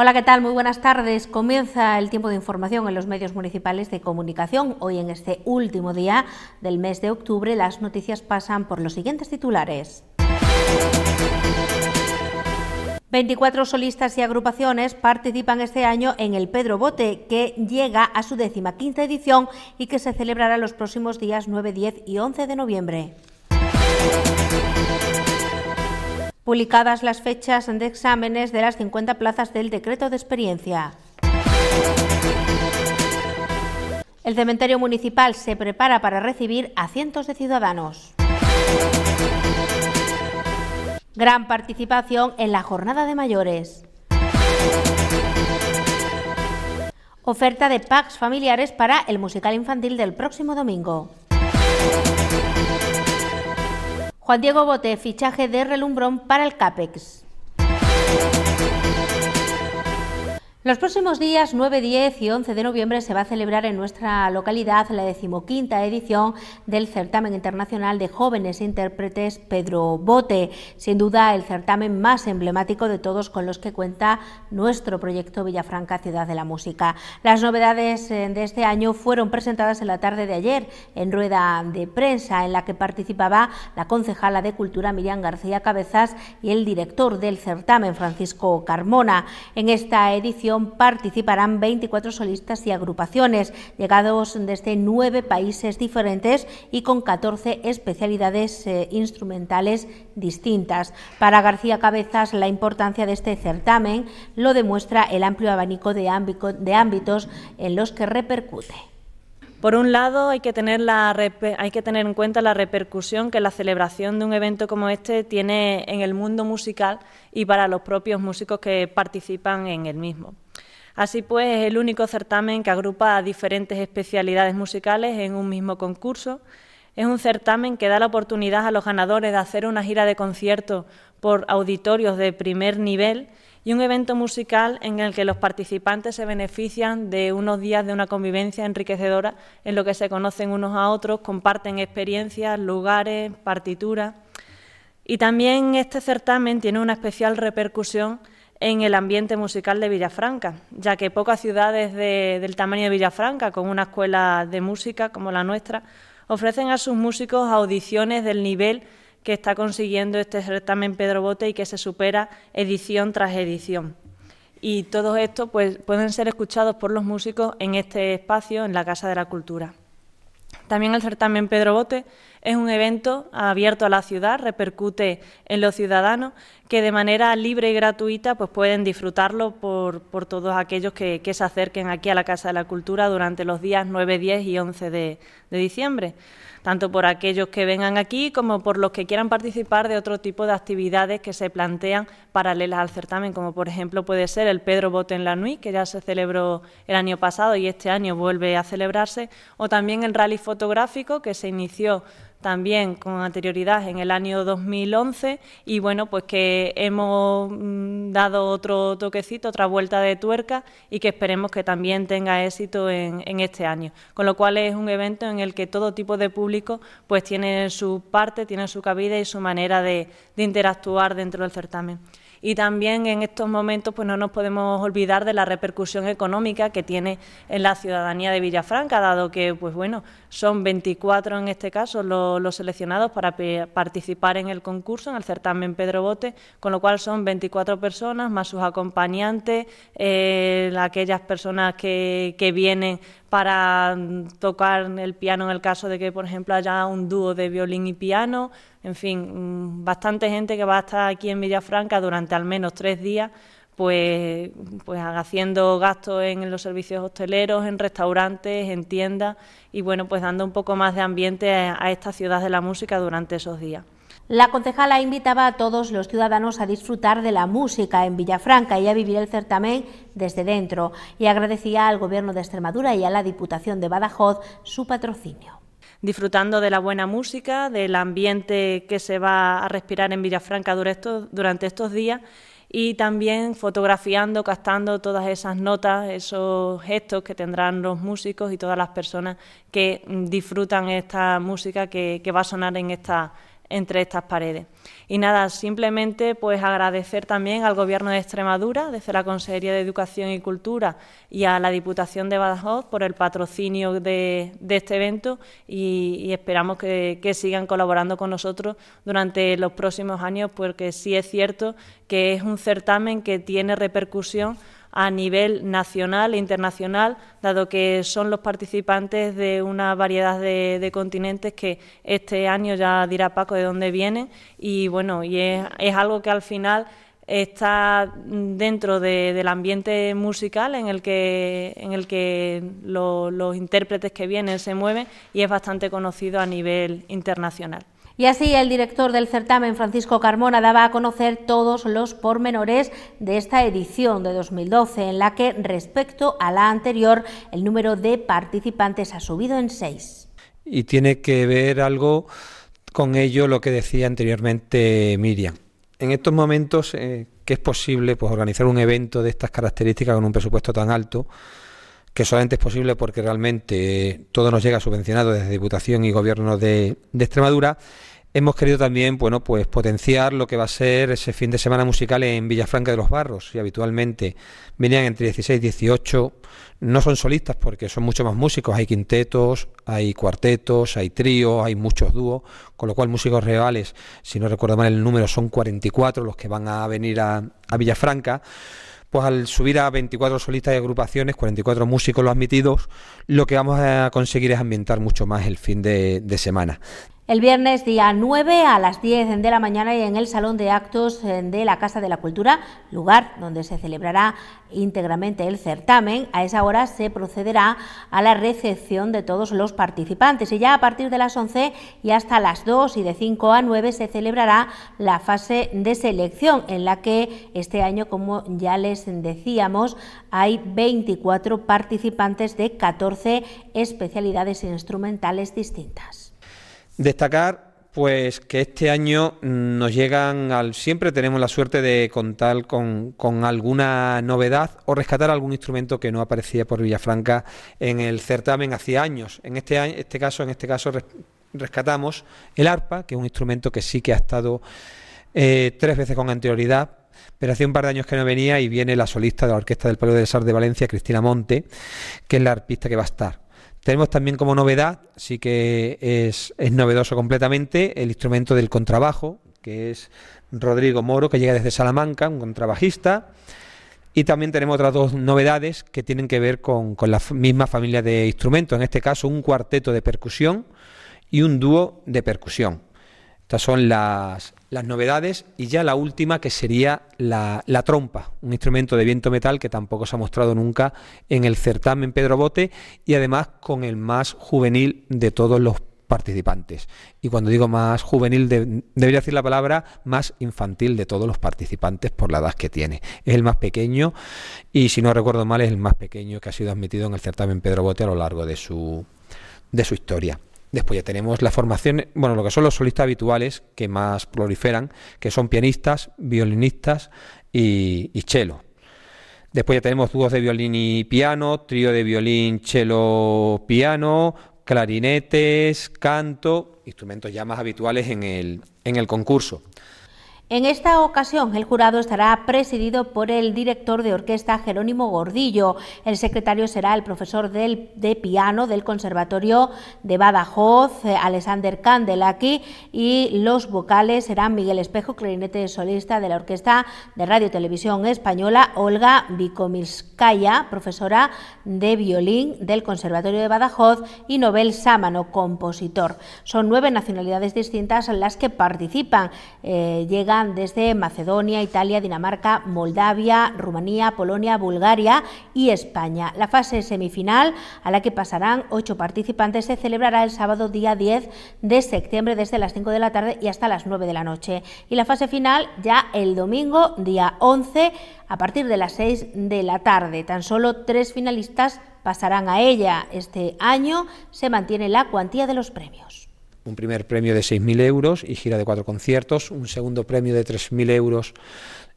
Hola, ¿qué tal? Muy buenas tardes. Comienza el tiempo de información en los medios municipales de comunicación. Hoy, en este último día del mes de octubre, las noticias pasan por los siguientes titulares. 24 solistas y agrupaciones participan este año en el Pedro Bote, que llega a su décima quinta edición y que se celebrará los próximos días 9, 10 y 11 de noviembre publicadas las fechas de exámenes de las 50 plazas del decreto de experiencia. El cementerio municipal se prepara para recibir a cientos de ciudadanos. Gran participación en la jornada de mayores. Oferta de packs familiares para el musical infantil del próximo domingo. Juan Diego Bote, fichaje de relumbrón para el CAPEX. Los próximos días 9, 10 y 11 de noviembre se va a celebrar en nuestra localidad la decimoquinta edición del Certamen Internacional de Jóvenes Intérpretes Pedro Bote, sin duda el certamen más emblemático de todos con los que cuenta nuestro proyecto Villafranca Ciudad de la Música. Las novedades eh, de este año fueron presentadas en la tarde de ayer en rueda de prensa en la que participaba la concejala de Cultura Miriam García Cabezas y el director del certamen Francisco Carmona. En esta edición participarán 24 solistas y agrupaciones, llegados desde nueve países diferentes y con 14 especialidades eh, instrumentales distintas. Para García Cabezas, la importancia de este certamen lo demuestra el amplio abanico de, ámbitos en los que repercute. Por un lado, hay que, tener hay que, tener en cuenta la repercusión que la celebración de un evento como este tiene en el mundo musical y para los propios músicos que participan en el mismo. Así pues, es el único certamen que agrupa a diferentes especialidades musicales en un mismo concurso. Es un certamen que da la oportunidad a los ganadores de hacer una gira de conciertos por auditorios de primer nivel y un evento musical en el que los participantes se benefician de unos días de una convivencia enriquecedora en lo que se conocen unos a otros, comparten experiencias, lugares, partituras. Y también este certamen tiene una especial repercusión en el ambiente musical de Villafranca, ya que pocas ciudades del tamaño de Villafranca, con una escuela de música como la nuestra, ofrecen a sus músicos audiciones del nivel que está consiguiendo este certamen Pedro Bote y que se supera edición tras edición. Y todo esto pues, pueden ser escuchados por los músicos en este espacio, en la Casa de la Cultura. También el certamen Pedro Bote es un evento abierto a la ciudad, repercute en los ciudadanos que de manera libre y gratuita pues pueden disfrutarlo por, por todos aquellos que, se acerquen aquí a la Casa de la Cultura durante los días 9, 10 y 11 de, diciembre, tanto por aquellos que vengan aquí como por los que quieran participar de otro tipo de actividades que se plantean paralelas al certamen, como por ejemplo puede ser el Pedro Bote en la Nuit, que ya se celebró el año pasado y este año vuelve a celebrarse, o también el rally fotográfico que se inició también con anterioridad en el año 2011 y bueno, pues que hemos mm, dado otro toquecito, otra vuelta de tuerca y que esperemos que también tenga éxito en, este año. Con lo cual es un evento en el que todo tipo de público pues tiene su parte, tiene su cabida y su manera de interactuar dentro del certamen. Y también en estos momentos pues no nos podemos olvidar de la repercusión económica que tiene en la ciudadanía de Villafranca, dado que pues bueno, son 24 en este caso los, seleccionados para participar en el concurso, en el certamen Pedro Bote, con lo cual son 24 personas más sus acompañantes, eh, aquellas personas que, que vienen para tocar el piano en el caso de que, por ejemplo, haya un dúo de violín y piano, en fin, mm, bastante gente que va a estar aquí en Villafranca durante al menos tres días, pues, pues haciendo gastos en los servicios hosteleros, en restaurantes, en tiendas y bueno, pues dando un poco más de ambiente a esta ciudad de la música durante esos días. La concejala invitaba a todos los ciudadanos a disfrutar de la música en Villafranca y a vivir el certamen desde dentro y agradecía al Gobierno de Extremadura y a la Diputación de Badajoz su patrocinio disfrutando de la buena música, del ambiente que se va a respirar en Villafranca durante estos días y también fotografiando, captando todas esas notas, esos gestos que tendrán los músicos y todas las personas que disfrutan esta música que, que va a sonar en esta, entre estas paredes. Y nada, simplemente pues agradecer también al Gobierno de Extremadura, desde la Consejería de Educación y Cultura y a la Diputación de Badajoz por el patrocinio de, este evento y, esperamos que, sigan colaborando con nosotros durante los próximos años porque sí es cierto que es un certamen que tiene repercusión a nivel nacional e internacional, dado que son los participantes de una variedad de, continentes que este año ya dirá Paco de dónde vienen y bueno, y es, algo que al final está dentro del ambiente musical en el que, los intérpretes que vienen se mueven y es bastante conocido a nivel internacional. Y así el director del certamen, Francisco Carmona, daba a conocer todos los pormenores de esta edición de 2012, en la que, respecto a la anterior, el número de participantes ha subido en seis. Y tiene que ver algo con ello lo que decía anteriormente Miriam. En estos momentos eh, que es posible pues, organizar un evento de estas características con un presupuesto tan alto, que solamente es posible porque realmente todo nos llega subvencionado desde Diputación y Gobierno de Extremadura, hemos querido también, bueno, pues potenciar lo que va a ser ese fin de semana musical en Villafranca de los Barros. Y habitualmente venían entre 16 y 18. No son solistas porque son mucho más músicos. Hay quintetos, hay cuartetos, hay tríos, hay muchos dúos. Con lo cual, músicos reales, si no recuerdo mal el número, son 44 los que van a venir a, Villafranca pues al subir a 24 solistas y agrupaciones, 44 músicos los admitidos, lo que vamos a conseguir es ambientar mucho más el fin de semana. El viernes día 9 a las 10 de la mañana y en el Salón de Actos eh, de la Casa de la Cultura, lugar donde se celebrará íntegramente el certamen, a esa hora se procederá a la recepción de todos los participantes y ya a partir de las 11 y hasta las 2 y de 5 a 9 se celebrará la fase de selección en la que este año, como ya les decíamos, hay 24 participantes de 14 especialidades instrumentales distintas. Destacar pues que este año nos llegan al siempre tenemos la suerte de contar con, con, alguna novedad o rescatar algún instrumento que no aparecía por Villafranca en el certamen hacía años. En este, este caso, en este caso rescatamos el arpa, que es un instrumento que sí que ha estado eh, tres veces con anterioridad, pero hace un par de años que no venía y viene la solista de la Orquesta del Pueblo del Sar de Valencia, Cristina Monte, que es la arpista que va a estar. Tenemos también como novedad, sí que es, novedoso completamente, el instrumento del contrabajo, que es Rodrigo Moro, que llega desde Salamanca, un contrabajista. Y también tenemos otras dos novedades que tienen que ver con, la misma familia de instrumentos, en este caso un cuarteto de percusión y un dúo de percusión. Estas son las, novedades y ya la última que sería la, trompa, un instrumento de viento metal que tampoco se ha mostrado nunca en el certamen Pedro Bote y además con el más juvenil de todos los participantes. Y cuando digo más juvenil, debería decir la palabra más infantil de todos los participantes por la edad que tiene. Es el más pequeño y si no recuerdo mal es el más pequeño que ha sido admitido en el certamen Pedro Bote a lo largo de su, de su historia. Después ya tenemos la formación, bueno, lo que son los solistas habituales que más proliferan, que son pianistas, violinistas y, cello. Después ya tenemos dúos de violín y piano, trío de violín, cello, piano, clarinetes, canto, instrumentos ya más habituales el, en el concurso. En esta ocasión, el jurado estará presidido por el director de orquesta Jerónimo Gordillo. El secretario será el profesor de piano del Conservatorio de Badajoz, eh, Alexander Candelaki, y los vocales serán Miguel Espejo, clarinete solista de la Orquesta de Radio Televisión Española, Olga Vicomiskaya profesora de violín del Conservatorio de Badajoz, y Nobel Sámano, compositor. Son nueve nacionalidades distintas en las que participan. Eh, llega desde Macedonia, Italia, Dinamarca, Moldavia, Rumanía, Polonia, Bulgaria y España. La fase semifinal, a la que pasarán ocho participantes, se celebrará el sábado día 10 de septiembre desde las 5 de la tarde y hasta las 9 de la noche. Y la fase final ya el domingo día 11 a partir de las 6 de la tarde. Tan solo tres finalistas pasarán a ella. Este año se mantiene la cuantía de los premios un primer premio de 6.000 euros y gira de cuatro conciertos, un segundo premio de 3.000 euros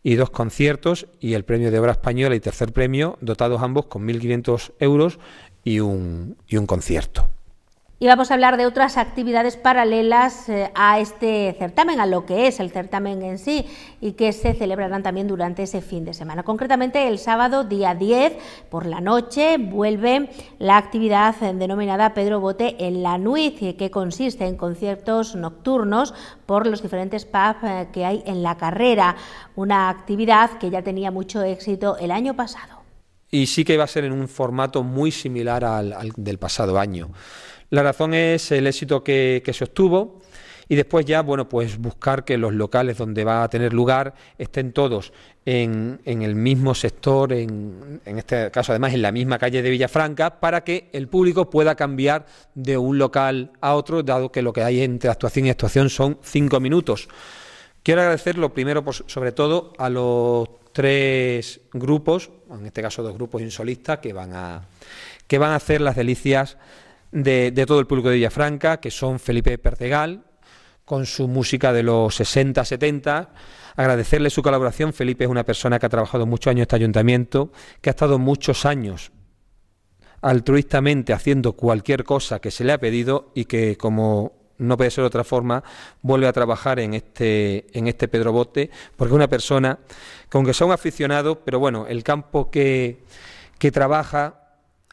y dos conciertos y el premio de obra española y tercer premio dotados ambos con 1.500 euros y un, y un concierto y vamos a hablar de otras actividades paralelas eh, a este certamen, a lo que es el certamen en sí y que se celebrarán también durante ese fin de semana. Concretamente el sábado día 10 por la noche vuelve la actividad denominada Pedro Bote en la Nuit, que consiste en conciertos nocturnos por los diferentes pubs eh, que hay en la carrera, una actividad que ya tenía mucho éxito el año pasado. Y sí que va a ser en un formato muy similar al del pasado año. La razón es el éxito que, se obtuvo y después ya, bueno, pues buscar que los locales donde va a tener lugar estén todos en, el mismo sector, en, este caso además en la misma calle de Villafranca, para que el público pueda cambiar de un local a otro, dado que lo que hay entre actuación y actuación son cinco minutos. Quiero agradecer lo primero, sobre todo, a los tres grupos, en este caso dos grupos insolistas, que van a, que van a hacer las delicias de, todo el público de Villafranca, que son Felipe Pertegal... con su música de los 60, 70. Agradecerle su colaboración. Felipe es una persona que ha trabajado muchos años en este ayuntamiento, que ha estado muchos años altruistamente haciendo cualquier cosa que se le ha pedido y que como no puede ser de otra forma, vuelve a trabajar en este, en este Pedro Bote, porque es una persona que aunque sea un aficionado, pero bueno, el campo que, que trabaja,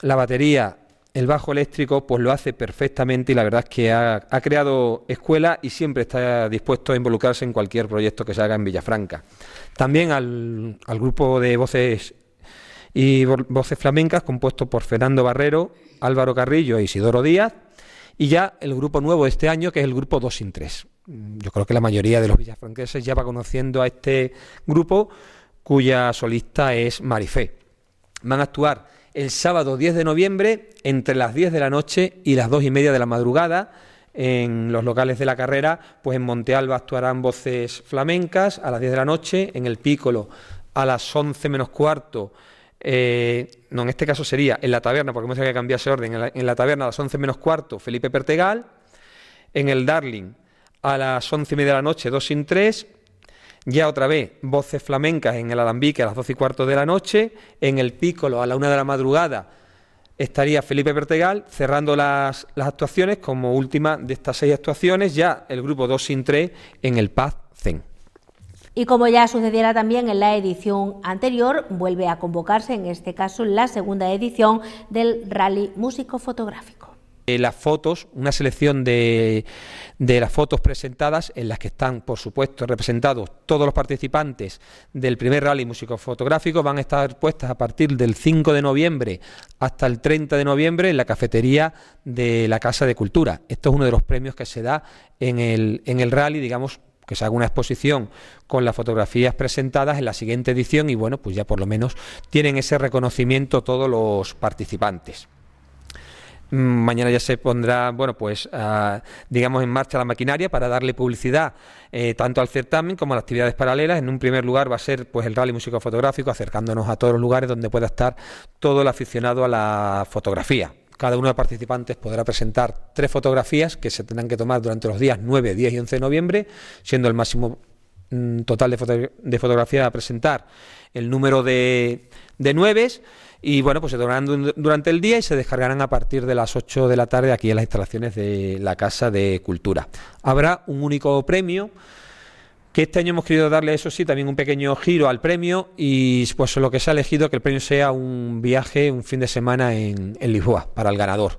la batería el bajo eléctrico pues lo hace perfectamente y la verdad es que ha, creado escuela y siempre está dispuesto a involucrarse en cualquier proyecto que se haga en Villafranca. También al, grupo de voces y voces flamencas compuesto por Fernando Barrero, Álvaro Carrillo e Isidoro Díaz y ya el grupo nuevo de este año que es el grupo 2 sin 3. Yo creo que la mayoría de los villafranqueses ya va conociendo a este grupo cuya solista es Marifé. Van a actuar el sábado 10 de noviembre entre las 10 de la noche y las 2 y media de la madrugada. En los locales de la carrera, pues en Montealba actuarán voces flamencas a las 10 de la noche, en el Pícolo a las 11 menos cuarto. Eh, no, en este caso sería en la taberna, porque tenido que cambiarse orden. En la, taberna a las 11 menos cuarto, Felipe Pertegal. En el Darling a las 11 y media de la noche, 2 sin 3. Ya otra vez, voces flamencas en el alambique a las 12 y cuarto de la noche, en el pícolo a la una de la madrugada estaría Felipe Vertegal cerrando las, las actuaciones como última de estas seis actuaciones, ya el grupo 2 sin 3 en el Paz Zen. Y como ya sucediera también en la edición anterior, vuelve a convocarse en este caso la segunda edición del Rally Músico Fotográfico las fotos, una selección de, de las fotos presentadas en las que están, por supuesto, representados todos los participantes del primer rally músico-fotográfico. Van a estar puestas a partir del 5 de noviembre hasta el 30 de noviembre en la cafetería de la Casa de Cultura. Esto es uno de los premios que se da en el, en el rally, digamos, que se haga una exposición con las fotografías presentadas en la siguiente edición y bueno, pues ya por lo menos tienen ese reconocimiento todos los participantes. Mm, mañana ya se pondrá, bueno, pues ah, digamos en marcha la maquinaria para darle publicidad eh, tanto al certamen como a las actividades paralelas. En un primer lugar va a ser pues el rally músico fotográfico, acercándonos a todos los lugares donde pueda estar todo el aficionado a la fotografía. Cada uno de los participantes podrá presentar tres fotografías que se tendrán que tomar durante los días 9, 10 y 11 de noviembre, siendo el máximo mm, total de, fotografías a presentar el número de, de nueves. Y bueno, pues se donarán durante el día y se descargarán a partir de las 8 de la tarde aquí en las instalaciones de la Casa de Cultura. Habrá un único premio que este año hemos querido darle, eso sí, también un pequeño giro al premio y pues lo que se ha elegido que el premio sea un viaje, un fin de semana en Lisboa para el ganador.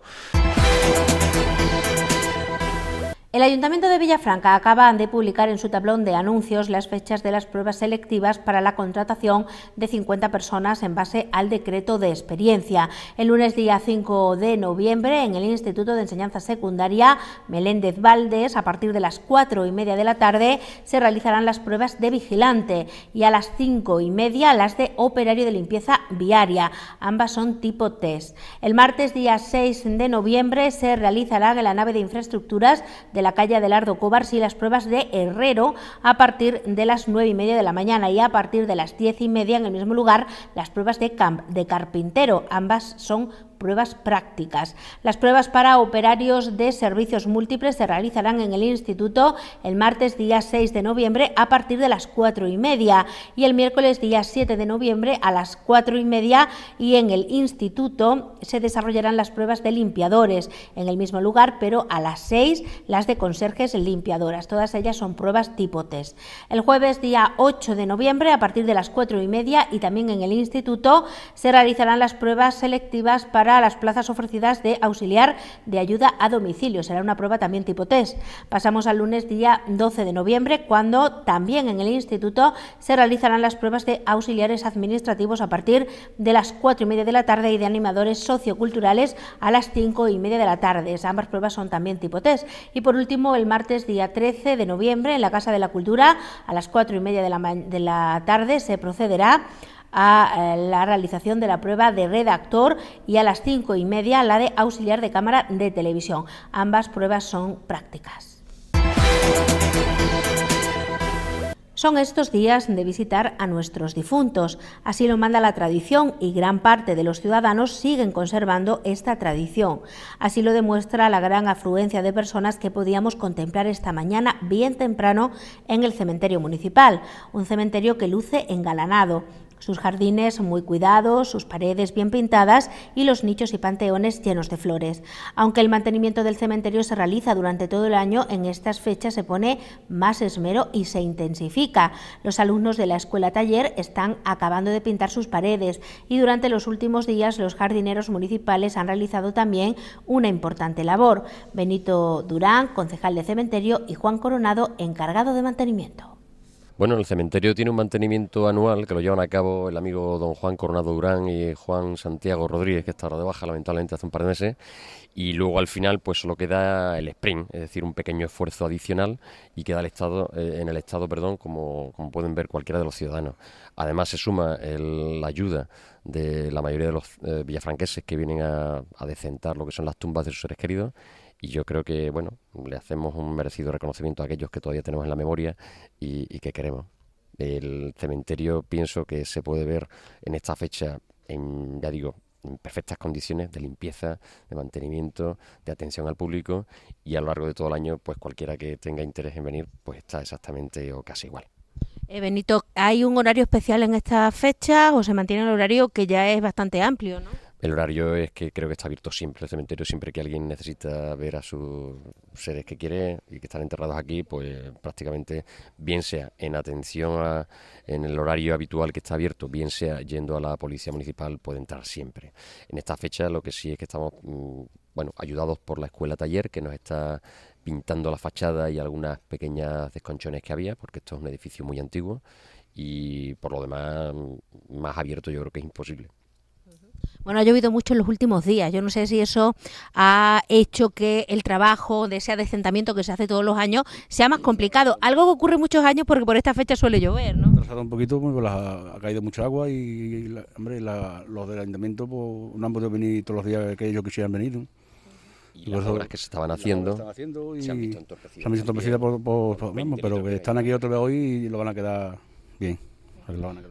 El Ayuntamiento de Villafranca acaba de publicar en su tablón de anuncios las fechas de las pruebas selectivas para la contratación de 50 personas en base al decreto de experiencia. El lunes día 5 de noviembre en el Instituto de Enseñanza Secundaria Meléndez Valdés, a partir de las 4 y media de la tarde, se realizarán las pruebas de vigilante y a las 5 y media las de operario de limpieza viaria. Ambas son tipo test. El martes día 6 de noviembre se realizará en la nave de infraestructuras de de la calle Adelardo Cobars y las pruebas de Herrero a partir de las nueve y media de la mañana y a partir de las diez y media en el mismo lugar las pruebas de Camp de Carpintero. Ambas son pruebas prácticas. Las pruebas para operarios de servicios múltiples se realizarán en el Instituto el martes día 6 de noviembre a partir de las 4 y media y el miércoles día 7 de noviembre a las 4 y media y en el Instituto se desarrollarán las pruebas de limpiadores en el mismo lugar pero a las 6 las de conserjes limpiadoras. Todas ellas son pruebas tipo test. El jueves día 8 de noviembre a partir de las 4 y media y también en el Instituto se realizarán las pruebas selectivas para a las plazas ofrecidas de auxiliar de ayuda a domicilio. Será una prueba también tipo test. Pasamos al lunes día 12 de noviembre, cuando también en el instituto se realizarán las pruebas de auxiliares administrativos a partir de las 4 y media de la tarde y de animadores socioculturales a las 5 y media de la tarde. Ambas pruebas son también tipo test. Y por último, el martes día 13 de noviembre, en la Casa de la Cultura, a las 4 y media de la, de la tarde, se procederá a eh, la realización de la prueba de redactor y a las cinco y media la de auxiliar de cámara de televisión. Ambas pruebas son prácticas. Son estos días de visitar a nuestros difuntos. Así lo manda la tradición y gran parte de los ciudadanos siguen conservando esta tradición. Así lo demuestra la gran afluencia de personas que podíamos contemplar esta mañana bien temprano en el cementerio municipal, un cementerio que luce engalanado sus jardines muy cuidados, sus paredes bien pintadas y los nichos y panteones llenos de flores. Aunque el mantenimiento del cementerio se realiza durante todo el año, en estas fechas se pone más esmero y se intensifica. Los alumnos de la escuela taller están acabando de pintar sus paredes y durante los últimos días los jardineros municipales han realizado también una importante labor. Benito Durán, concejal de cementerio, y Juan Coronado, encargado de mantenimiento. Bueno, el cementerio tiene un mantenimiento anual que lo llevan a cabo el amigo don Juan Coronado Durán y Juan Santiago Rodríguez, que está ahora de baja lamentablemente hace un par de meses, y luego al final pues solo queda el sprint, es decir, un pequeño esfuerzo adicional y queda el estado eh, en el estado, perdón, como, pueden ver cualquiera de los ciudadanos. Además se suma la ayuda de la mayoría de los eh, villafranqueses que vienen a, a decentar lo que son las tumbas de sus seres queridos y yo creo que, bueno, le hacemos un merecido reconocimiento a aquellos que todavía tenemos en la memoria y, que queremos. El cementerio pienso que se puede ver en esta fecha, en, ya digo, en perfectas condiciones de limpieza, de mantenimiento, de atención al público y a lo largo de todo el año, pues cualquiera que tenga interés en venir, pues está exactamente o casi igual. Eh, Benito, ¿hay un horario especial en esta fecha o se mantiene el horario que ya es bastante amplio? ¿no? El horario es que creo que está abierto siempre el cementerio, siempre que alguien necesita ver a sus seres que quiere y que están enterrados aquí, pues prácticamente bien sea en atención a, en el horario habitual que está abierto, bien sea yendo a la policía municipal, puede entrar siempre. En esta fecha lo que sí es que estamos, mm, bueno, ayudados por la escuela taller que nos está pintando la fachada y algunas pequeñas desconchones que había, porque esto es un edificio muy antiguo y por lo demás mm, más abierto yo creo que es imposible. Bueno, ha llovido mucho en los últimos días. Yo no sé si eso ha hecho que el trabajo de ese asentamiento que se hace todos los años sea más complicado. Algo que ocurre muchos años porque por esta fecha suele llover, ¿no? un poquito pues, ha caído mucha agua y, hombre, los del ayuntamiento pues, no han podido venir todos los días que ellos quisieran venir. y las obras que se estaban haciendo, se han visto entorpecidas, se han visto entorpecidas por, por, pero que están aquí otro vez hoy y lo van a quedar bien. Lo van a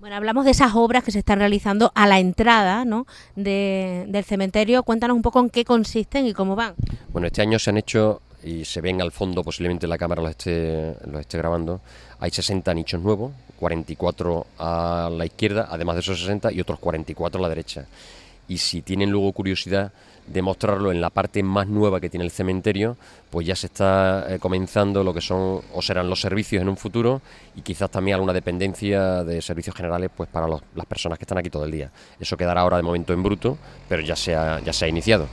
bueno, hablamos de esas obras que se están realizando a la entrada ¿no? de, del cementerio. Cuéntanos un poco en qué consisten y cómo van. Bueno, este año se han hecho, y se ven al fondo, posiblemente la cámara lo esté, los esté grabando, hay 60 nichos nuevos, 44 a la izquierda, además de esos 60, y otros 44 a la derecha. Y si tienen luego curiosidad, demostrarlo en la parte más nueva que tiene el cementerio, pues ya se está eh, comenzando lo que son o serán los servicios en un futuro y quizás también alguna dependencia de servicios generales pues para las personas que están aquí todo el día. Eso quedará ahora de momento en bruto, pero ya se ha, ya se ha iniciado.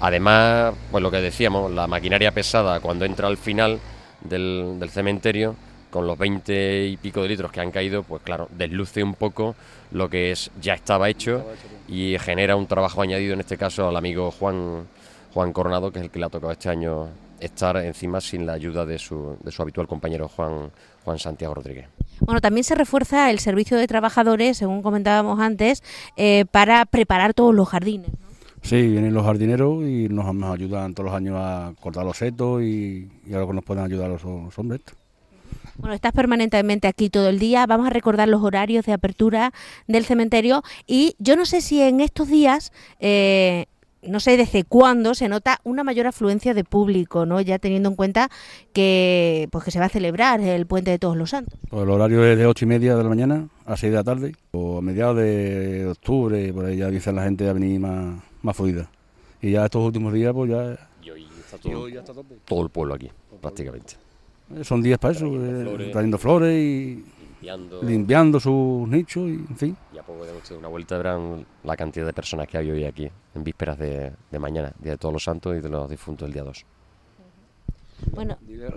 Además, pues lo que decíamos, la maquinaria pesada cuando entra al final del, del cementerio con los 20 y pico de litros que han caído, pues claro, desluce un poco lo que es ya estaba hecho y genera un trabajo añadido en este caso al amigo Juan Juan Coronado, que es el que le ha tocado este año estar encima sin la ayuda de su, de su habitual compañero Juan, Juan Santiago Rodríguez. Bueno, también se refuerza el servicio de trabajadores, según comentábamos antes, eh, para preparar todos los jardines. Sí, vienen los jardineros y nos, ayudan todos los años a cortar los setos y, y que nos pueden ayudar los hombres. Bueno, estás permanentemente aquí todo el día. Vamos a recordar los horarios de apertura del cementerio. Y yo no sé si en estos días eh, no sé desde cuándo se nota una mayor afluencia de público, ¿no? Ya teniendo en cuenta que pues que se va a celebrar el puente de Todos los Santos. Pues el horario es de ocho y media de la mañana a 6 de la tarde, o a mediados de octubre, por ahí ya dicen la gente a venir más, más fluida. Y ya estos últimos días, pues ya. Y está todo el pueblo aquí, prácticamente. Son días para eso, trayendo eh, flores y limpiando, sus nichos, y, en fin. Y a poco de una vuelta verán la cantidad de personas que hay hoy aquí, en vísperas de, mañana, Día de Todos los Santos y de los difuntos el día 2. Bueno.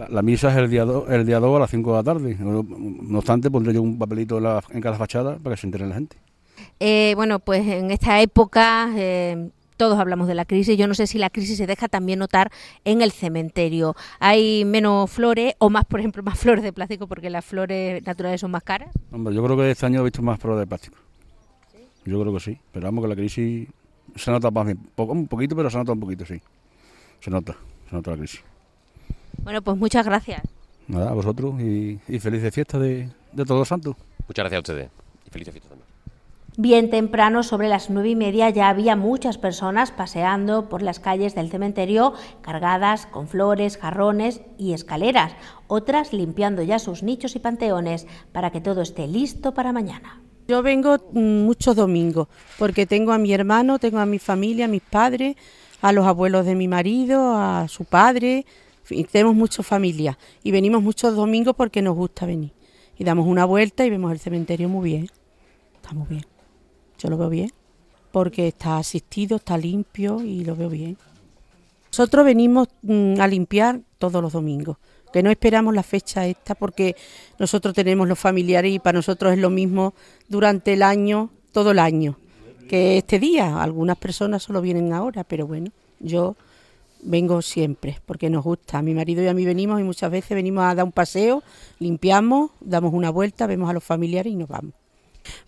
La, misa es el día, el día 2 a las 5 de la tarde. No, obstante, pondré yo un papelito en, cada fachada para que se entere la gente. Eh, bueno, pues en esta época eh, todos hablamos de la crisis. Yo no sé si la crisis se deja también notar en el cementerio. Hay menos flores o más, por ejemplo, más flores de plástico porque las flores naturales son más caras. Hombre, yo creo que este año he visto más flores de plástico. Yo creo que sí. Esperamos que la crisis se nota más bien. Un poquito, pero se nota un poquito, sí. Se nota, se nota la crisis. Bueno, pues muchas gracias. Nada, a vosotros y, felices fiestas de, de Todos Santos. Muchas gracias a ustedes y felices fiestas también. Bien temprano, sobre las nueve y media, ya había muchas personas paseando por las calles del cementerio, cargadas con flores, jarrones y escaleras, otras limpiando ya sus nichos y panteones, para que todo esté listo para mañana. Yo vengo mm, muchos domingos, porque tengo a mi hermano, tengo a mi familia, a mis padres, a los abuelos de mi marido, a su padre, tenemos mucha familia Y venimos muchos domingos porque nos gusta venir. Y damos una vuelta y vemos el cementerio muy bien. Está muy bien. Yo lo veo bien, porque está asistido, está limpio y lo veo bien. Nosotros venimos mm, a limpiar todos los domingos, que no esperamos la fecha esta porque nosotros tenemos los familiares y para nosotros es lo mismo durante el año, todo el año, que este día. Algunas personas solo vienen ahora, pero bueno, yo vengo siempre porque nos gusta. Mi marido y a mí venimos y muchas veces venimos a dar un paseo, limpiamos, damos una vuelta, vemos a los familiares y nos vamos.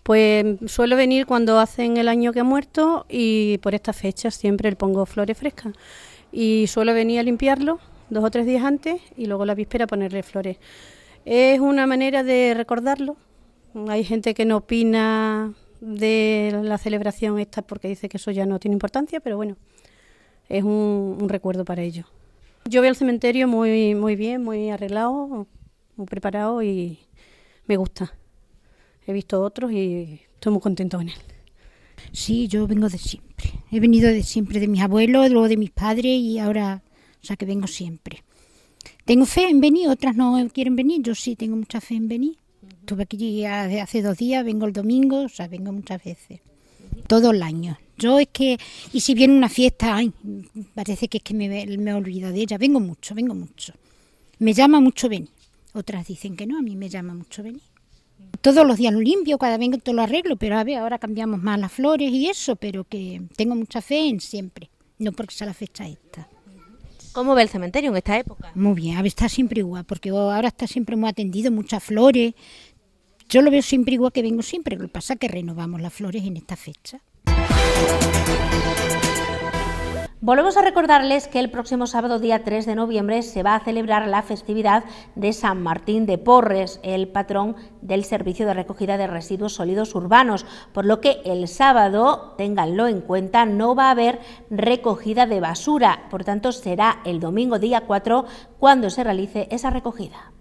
Pues suelo venir cuando hacen el año que ha muerto y por estas fechas siempre le pongo flores frescas. Y suelo venir a limpiarlo dos o tres días antes y luego la víspera ponerle flores. Es una manera de recordarlo. Hay gente que no opina de la celebración esta porque dice que eso ya no tiene importancia, pero bueno, es un, recuerdo para ellos. Yo veo el cementerio muy, muy bien, muy arreglado, muy preparado y me gusta. He visto otros y estoy muy contento con él. Sí, yo vengo de siempre. He venido de siempre, de mis abuelos, luego de mis padres y ahora, o sea que vengo siempre. Tengo fe en venir, otras no quieren venir, yo sí tengo mucha fe en venir. Estuve aquí hace dos días, vengo el domingo, o sea, vengo muchas veces, todo el año. Yo es que, y si viene una fiesta, ay, parece que es que me, me olvido de ella, vengo mucho, vengo mucho. Me llama mucho venir, otras dicen que no, a mí me llama mucho venir todos los días lo limpio, cada vez que te lo arreglo, pero a ver, ahora cambiamos más las flores y eso, pero que tengo mucha fe en siempre, no porque sea la fecha esta. ¿Cómo ve el cementerio en esta época? Muy bien, a está siempre igual, porque ahora está siempre muy atendido, muchas flores. Yo lo veo siempre igual que vengo siempre, lo que pasa es que renovamos las flores en esta fecha. Volvemos a recordarles que el próximo sábado, día 3 de noviembre, se va a celebrar la festividad de San Martín de Porres, el patrón del Servicio de Recogida de Residuos Sólidos Urbanos, por lo que el sábado, ténganlo en cuenta, no va a haber recogida de basura, por tanto será el domingo, día 4, cuando se realice esa recogida.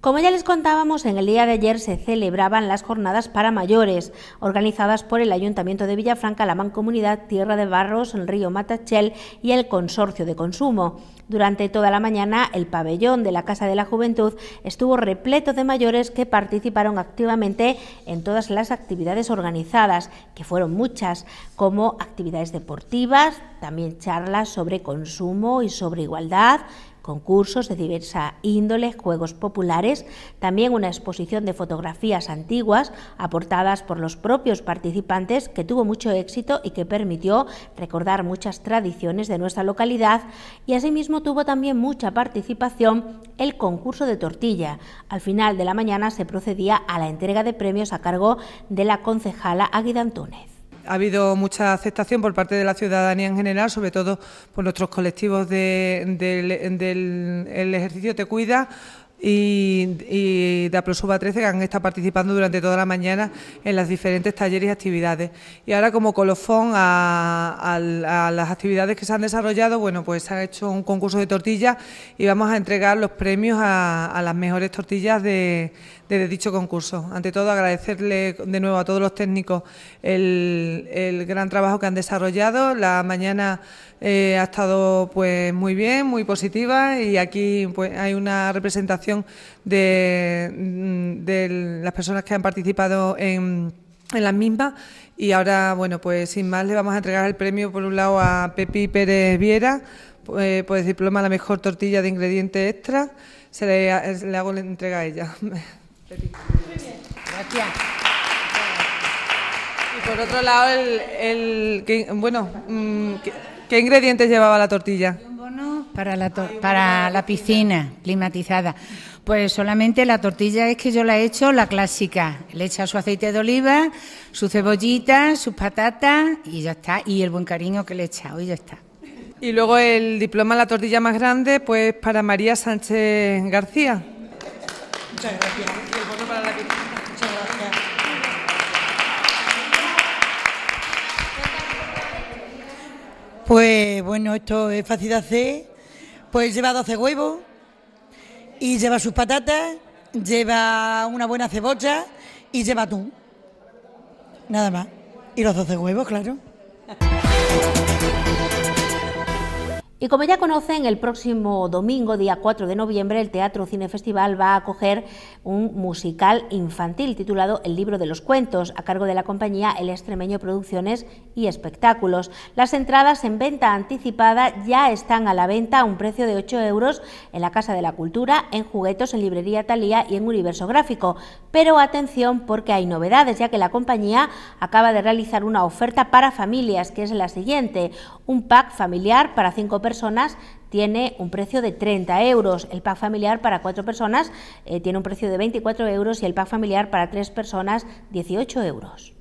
Como ya les contábamos, en el día de ayer se celebraban las jornadas para mayores, organizadas por el Ayuntamiento de Villafranca, la Mancomunidad Tierra de Barros, el Río Matachel y el Consorcio de Consumo. Durante toda la mañana, el pabellón de la Casa de la Juventud estuvo repleto de mayores que participaron activamente en todas las actividades organizadas, que fueron muchas, como actividades deportivas, también charlas sobre consumo y sobre igualdad, concursos de diversa índole, juegos populares, también una exposición de fotografías antiguas aportadas por los propios participantes que tuvo mucho éxito y que permitió recordar muchas tradiciones de nuestra localidad y asimismo tuvo también mucha participación el concurso de tortilla. Al final de la mañana se procedía a la entrega de premios a cargo de la concejala Águida Antúnez ha habido mucha aceptación por parte de la ciudadanía en general, sobre todo por nuestros colectivos del, ejercicio Te Cuida, y, y, de Aplosuba 13 que han estado participando durante toda la mañana en las diferentes talleres y actividades. Y ahora como colofón a, las actividades que se han desarrollado, bueno, pues se ha hecho un concurso de tortillas y vamos a entregar los premios a, a las mejores tortillas de, desde dicho concurso. Ante todo, agradecerle de nuevo a todos los técnicos el, gran trabajo que han desarrollado. La mañana eh, ha estado pues muy bien, muy positiva y aquí pues hay una representación de, mm, las personas que han participado en, en las mismas y ahora, bueno, pues sin más le vamos a entregar el premio por un lado a Pepi Pérez Viera, eh, pues diploma la mejor tortilla de ingrediente extra, se le, le hago la entrega a ella. Gracias. Y por otro lado, el, el bueno, mm, ¿qué, ingredientes llevaba la tortilla? Un bono para la, para la piscina climatizada. Pues solamente la tortilla es que yo la he hecho la clásica. Le echa su aceite de oliva, su cebollita, sus patatas y ya está. Y el buen cariño que le he echado y ya está. Y luego el diploma La Tortilla Más Grande, pues para María Sánchez García. Muchas gracias. Pues bueno, esto es fácil de hacer. Pues lleva 12 huevos y lleva sus patatas, lleva una buena cebolla y lleva atún. Nada más. Y los 12 huevos, claro. Y como ya conocen, el próximo domingo, día 4 de noviembre, el Teatro Cine Festival va a acoger un musical infantil titulado El libro de los cuentos, a cargo de la compañía El Extremeño Producciones y Espectáculos. Las entradas en venta anticipada ya están a la venta a un precio de 8 euros en la Casa de la Cultura, en Juguetos, en Librería Talía y en Universo Gráfico. Pero atención porque hay novedades, ya que la compañía acaba de realizar una oferta para familias, que es la siguiente, un pack familiar para 5 personas personas tiene un precio de 30 euros, el pack familiar para cuatro personas eh, tiene un precio de 24 euros y el pack familiar para tres personas 18 euros.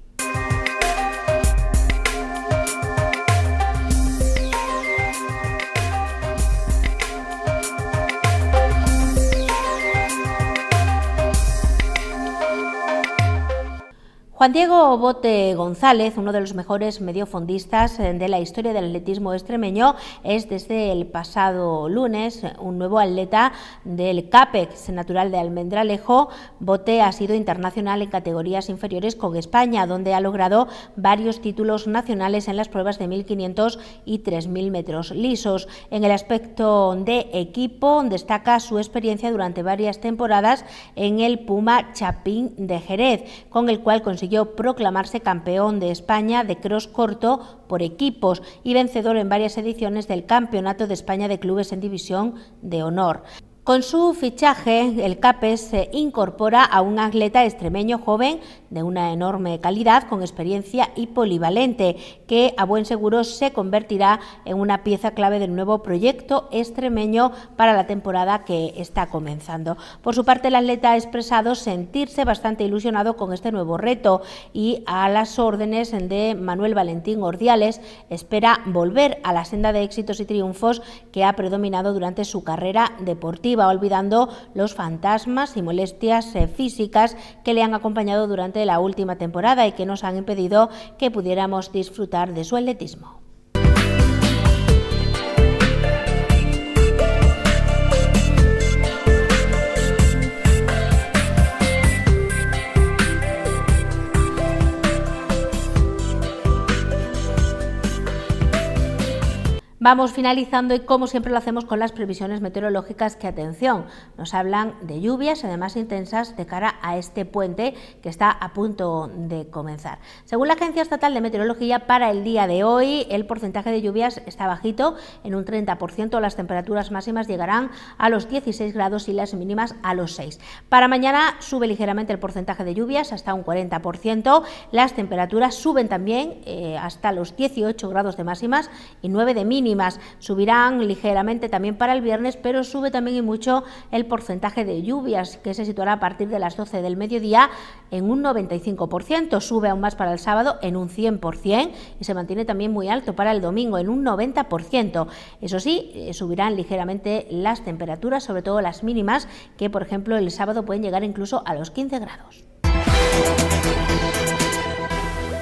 Juan Diego Bote González, uno de los mejores mediofondistas eh, de la historia del atletismo extremeño, es desde el pasado lunes un nuevo atleta del CAPEX natural de Almendralejo. Bote ha sido internacional en categorías inferiores con España, donde ha logrado varios títulos nacionales en las pruebas de 1500 y 3000 metros lisos. En el aspecto de equipo, destaca su experiencia durante varias temporadas en el Puma Chapín de Jerez, con el cual consiguió consiguió proclamarse campeón de España de cross corto por equipos y vencedor en varias ediciones del Campeonato de España de Clubes en División de Honor. Con su fichaje, el CAPES se incorpora a un atleta extremeño joven de una enorme calidad, con experiencia y polivalente, que a buen seguro se convertirá en una pieza clave del nuevo proyecto extremeño para la temporada que está comenzando. Por su parte, el atleta ha expresado sentirse bastante ilusionado con este nuevo reto y a las órdenes de Manuel Valentín Ordiales espera volver a la senda de éxitos y triunfos que ha predominado durante su carrera deportiva va olvidando los fantasmas y molestias eh, físicas que le han acompañado durante la última temporada y que nos han impedido que pudiéramos disfrutar de su atletismo. Vamos finalizando y como siempre lo hacemos con las previsiones meteorológicas que, atención, nos hablan de lluvias, además intensas, de cara a este puente que está a punto de comenzar. Según la Agencia Estatal de Meteorología, para el día de hoy el porcentaje de lluvias está bajito, en un 30%, las temperaturas máximas llegarán a los 16 grados y las mínimas a los 6. Para mañana sube ligeramente el porcentaje de lluvias hasta un 40%, las temperaturas suben también eh, hasta los 18 grados de máximas y 9 de mínimas Subirán ligeramente también para el viernes, pero sube también y mucho el porcentaje de lluvias, que se situará a partir de las 12 del mediodía en un 95%. Sube aún más para el sábado en un 100% y se mantiene también muy alto para el domingo en un 90%. Eso sí, eh, subirán ligeramente las temperaturas, sobre todo las mínimas, que por ejemplo el sábado pueden llegar incluso a los 15 grados.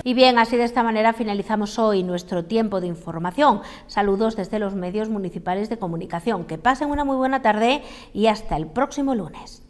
Y bien, así de esta manera finalizamos hoy nuestro tiempo de información. Saludos desde los medios municipales de comunicación. Que pasen una muy buena tarde y hasta el próximo lunes.